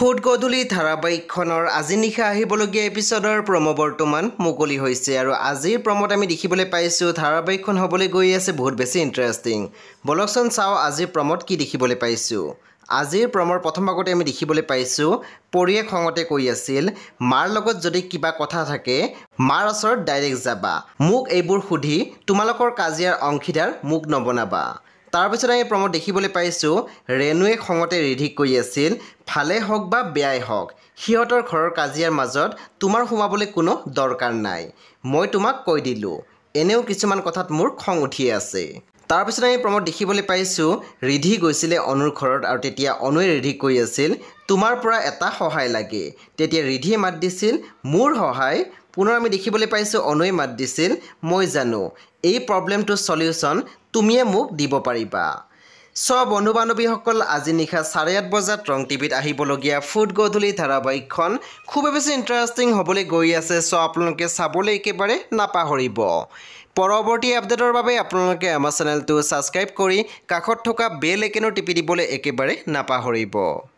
foot গধূলি ধাৰাবাহিকখনৰ আজি নিশা আহিবলগীয়া এপিছ'ডৰ প্ৰম' বৰ্তমান মুকলি হৈছে আৰু আজিৰ প্ৰম'ত আমি দেখিবলৈ পাইছোঁ ধাৰাবাহিকখন হ'বলৈ গৈ আছে বহুত বেছি ইণ্টাৰেষ্টিং বলকচোন চাওঁ আজিৰ প্ৰম'ত কি দেখিবলৈ পাইছোঁ আজিৰ প্ৰমৰ প্ৰথম আগতে আমি দেখিবলৈ পাইছোঁ পৰিয়ে খঙতে কৈ আছিল মাৰ লগত যদি কিবা কথা থাকে মাৰ ওচৰত ডাইৰেক্ট যাবা মোক এইবোৰ সুধি তোমালোকৰ কাজিয়াৰ অংশীদাৰ মোক নবনাবা তাৰপিছত আমি প্ৰমোদ দেখিবলৈ পাইছোঁ ৰেণুৱে খঙতে ৰিধি কৰি আছিল ভালে হওক বা বেয়াই হওক সিহঁতৰ ঘৰৰ কাজিয়াৰ মাজত তোমাৰ সোমাবলৈ কোনো দৰকাৰ নাই মই তোমাক কৈ দিলোঁ এনেও কিছুমান কথাত মোৰ খং উঠিয়ে আছে তাৰপিছত আমি প্ৰমোদ দেখিবলৈ পাইছোঁ ৰিধি গৈছিলে অনুৰ ঘৰত আৰু তেতিয়া অনুৱে ৰিধি কৈ আছিল তোমাৰ পৰা এটা সহায় লাগে তেতিয়া ৰিধিয়ে মাত দিছিল মোৰ সহায় পুনৰ আমি দেখিবলৈ পাইছোঁ অনুৱে মাত দিছিল মই জানো এই প্ৰব্লেমটোৰ চলিউশ্যন তুমিয়ে মোক দিব পাৰিবা চ বন্ধু বান্ধৱীসকল আজি নিশা চাৰে আঠ বজাত ৰং টিভিত আহিবলগীয়া ফুড গধূলি ধাৰাবাহিকখন খুবেই বেছি ইণ্টাৰেষ্টিং হ'বলৈ গৈ আছে চ' আপোনালোকে চাবলৈ একেবাৰে নাপাহৰিব পৰৱৰ্তী আপডেটৰ বাবে আপোনালোকে আমাৰ চেনেলটো ছাবস্ক্ৰাইব কৰি কাষত থকা বেল একেনো টিপি দিবলৈ একেবাৰে নাপাহৰিব